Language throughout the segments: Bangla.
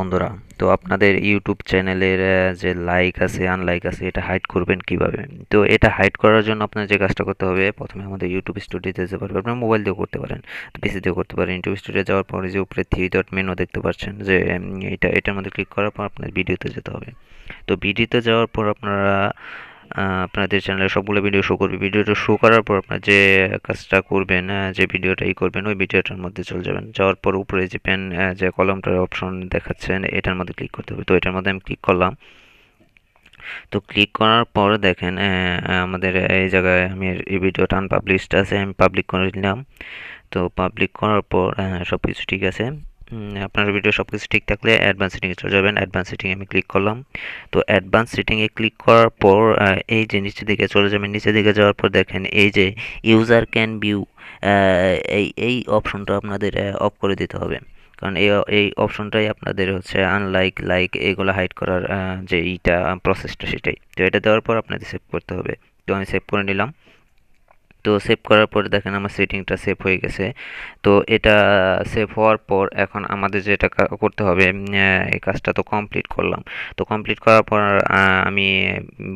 বন্ধুরা তো আপনাদের ইউটিউব চ্যানেলের যে লাইক আছে আনলাইক আছে এটা হাইড করবেন কিভাবে তো এটা হাইড করার জন্য আপনার যে কাজটা করতে হবে প্রথমে আমাদের ইউটিউব স্টুডিওতে যেতে পারবেন আপনার মোবাইল দিয়েও করতে পারেন পিসি দিয়েও করতে পারেন ইউটিউব স্টুডিও যাওয়ার পরে যে উপরে থ্রি ডট মেনু দেখতে পাচ্ছেন যে এটা এটার মধ্যে ক্লিক করার পর আপনার ভিডিওতে যেতে হবে তো ভিডিওতে যাওয়ার পর আপনারা আপনাদের চ্যানেলে সবগুলো ভিডিও শো করবে ভিডিওটা শো করার পর আপনার যে কাজটা করবেন যে ভিডিওটা ই করবেন ওই ভিডিওটার মধ্যে চলে যাবেন যাওয়ার পর উপরে যে পেন যে কলমটার অপশন দেখাচ্ছেন এটার মধ্যে ক্লিক করতে হবে তো এটার মধ্যে আমি ক্লিক করলাম তো ক্লিক করার পর দেখেন আমাদের এই জায়গায় আমি এই ভিডিওটা আনপাবলিশড আছে আমি পাবলিক করে নিলাম তো পাবলিক করার পর সব কিছু ঠিক আছে আপনার ভিডিও সব কিছু ঠিক থাকলে অ্যাডভান্স সিটিংয়ে চলে যাবেন অ্যাডভান্স সিটিংয়ে আমি ক্লিক করলাম তো অ্যাডভান্স সেটিংয়ে ক্লিক করার পর এই যে নিচের দিকে চলে যাবেন নিচের দিকে যাওয়ার পর দেখেন এই যে ইউজার ক্যান ভিউ এই এই অপশনটা আপনাদের অফ করে দিতে হবে কারণ এই এই অপশনটাই আপনাদের হচ্ছে আনলাইক লাইক এগুলো হাইড করার যে এইটা প্রসেসটা সেটাই তো এটা দেওয়ার পর আপনাদের সেভ করতে হবে তো আমি সেভ করে নিলাম তো সেভ করার পর দেখেন আমার সেটিংটা সেভ হয়ে গেছে তো এটা সেভ হওয়ার পর এখন আমাদের যেটা করতে হবে এই কাজটা তো কমপ্লিট করলাম তো কমপ্লিট করার পর আমি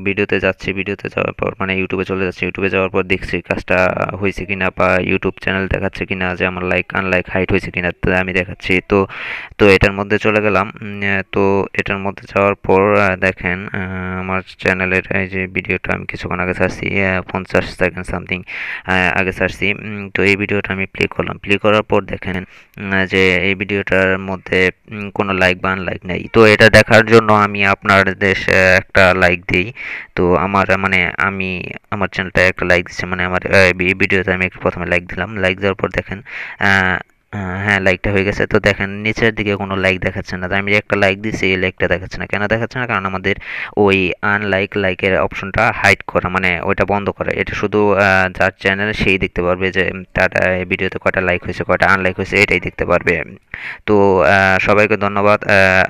ভিডিওতে যাচ্ছি ভিডিওতে যাওয়ার পর মানে ইউটিউবে চলে যাচ্ছি ইউটিউবে যাওয়ার পর দেখছি কাজটা হয়েছে কিনা বা ইউটিউব চ্যানেল দেখাচ্ছে কিনা যে আমার লাইক আনলাইক হাইট হয়েছে কিনা আমি দেখাচ্ছি তো তো এটার মধ্যে চলে গেলাম তো এটার মধ্যে যাওয়ার পর দেখেন আমার চ্যানেলের এই যে ভিডিওটা আমি কিছুক্ষণ আগে ছাড়ছি পঞ্চাশ সেকেন্ড সামথিং আগে সারছি তো এই ভিডিওটা আমি প্লে করলাম প্লে করার পর দেখেন যে এই ভিডিওটার মধ্যে কোনো লাইক বা আনলাইক নেই তো এটা দেখার জন্য আমি আপনার দেশে একটা লাইক দিই তো আমার মানে আমি আমার চ্যানেলটা একটা লাইক দিচ্ছে মানে আমার এই ভিডিওতে আমি প্রথমে লাইক দিলাম লাইক দেওয়ার পর দেখেন হ্যাঁ লাইকটা হয়ে গেছে তো দেখেন নিচের দিকে কোনো লাইক দেখাচ্ছে না আমি একটা লাইক দিয়েছি এই লাইকটা দেখাচ্ছে না কেন দেখাচ্ছে না কারণ আমাদের ওই আনলাইক লাইকের অপশনটা হাইড করা মানে ওইটা বন্ধ করা এটা শুধু যার চ্যানেল সেই দেখতে পারবে যে তার ভিডিওতে কয়টা লাইক হয়েছে কয়টা আনলাইক হয়েছে এটাই দেখতে পারবে তো সবাইকে ধন্যবাদ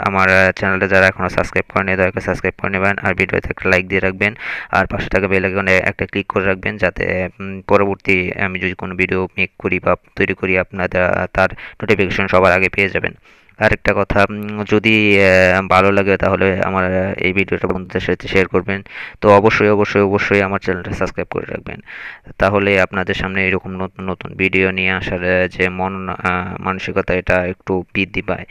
আমার চ্যানেলটা যারা এখনও সাবস্ক্রাইব করেনি দয়া করে সাবস্ক্রাইব করে নেবেন আর ভিডিওতে একটা লাইক দিয়ে রাখবেন আর পাশে থাকা বেল আইকনে একটা ক্লিক করে রাখবেন যাতে পরবর্তী আমি যদি কোনো ভিডিও মেক করি বা তৈরি করি আপনারা তার নোটিফিকেশন সবার আগে পেয়ে যাবেন আরেকটা কথা যদি ভালো লাগে তাহলে আমার এই ভিডিওটা বন্ধুদের সাথে শেয়ার করবেন তো অবশ্যই অবশ্যই অবশ্যই আমার চ্যানেলটা সাবস্ক্রাইব করে রাখবেন তাহলে আপনাদের সামনে এরকম নতুন নতুন ভিডিও নিয়ে আসার যে মন মানসিকতা এটা একটু বৃদ্ধি পায়